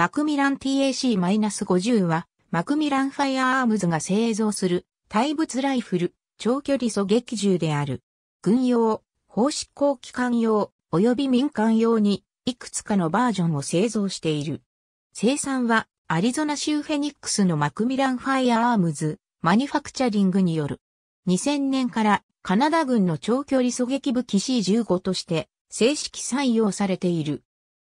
マクミラン TAC-50 は、マクミランファイアアームズが製造する、対物ライフル、長距離狙撃銃である。軍用、法執行機関用、及び民間用に、いくつかのバージョンを製造している。生産は、アリゾナ州フェニックスのマクミランファイアアームズ、マニファクチャリングによる。2000年からカナダ軍の長距離狙撃武器 C15 として正式採用されている。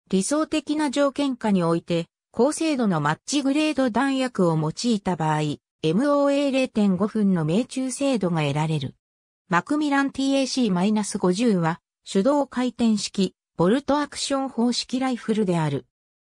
理想的な条件下において、高精度のマッチグレード弾薬を用いた場合、MOA0.5 分の命中精度が得られる。マクミラン TAC-50 は、手動回転式、ボルトアクション方式ライフルである。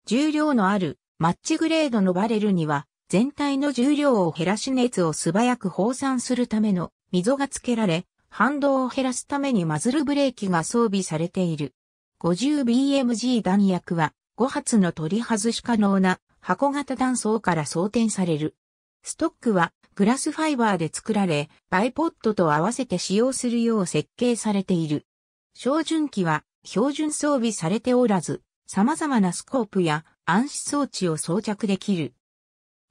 重量のある、マッチグレードのバレルには、全体の重量を減らし熱を素早く放散するための溝が付けられ、反動を減らすためにマズルブレーキが装備されている。50BMG 弾薬は5発の取り外し可能な箱型弾倉から装填される。ストックはグラスファイバーで作られ、バイポットと合わせて使用するよう設計されている。照準器は標準装備されておらず、様々なスコープや暗視装置を装着できる。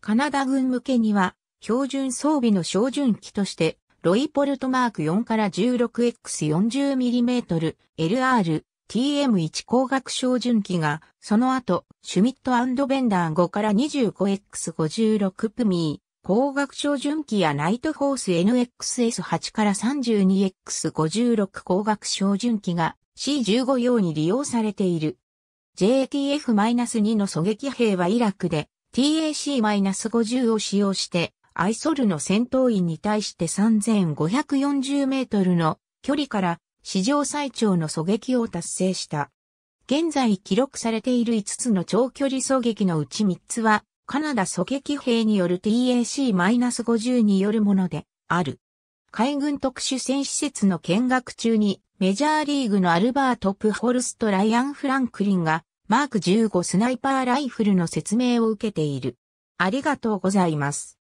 カナダ軍向けには標準装備の照準器としてロイポルトマーク4から 16X40mm LR TM1 光学照準器が、その後、シュミットベンダー5から 25X56 プミー、光学照準器やナイトフォース NXS8 から 32X56 光学照準器が C15 用に利用されている。JTF-2 の狙撃兵はイラクで TAC-50 を使用してアイソルの戦闘員に対して3540メートルの距離から史上最長の狙撃を達成した。現在記録されている5つの長距離狙撃のうち3つは、カナダ狙撃兵による TAC-50 によるものである。海軍特殊戦施設の見学中にメジャーリーグのアルバート・プホルスト・ライアン・フランクリンがマーク15スナイパーライフルの説明を受けている。ありがとうございます。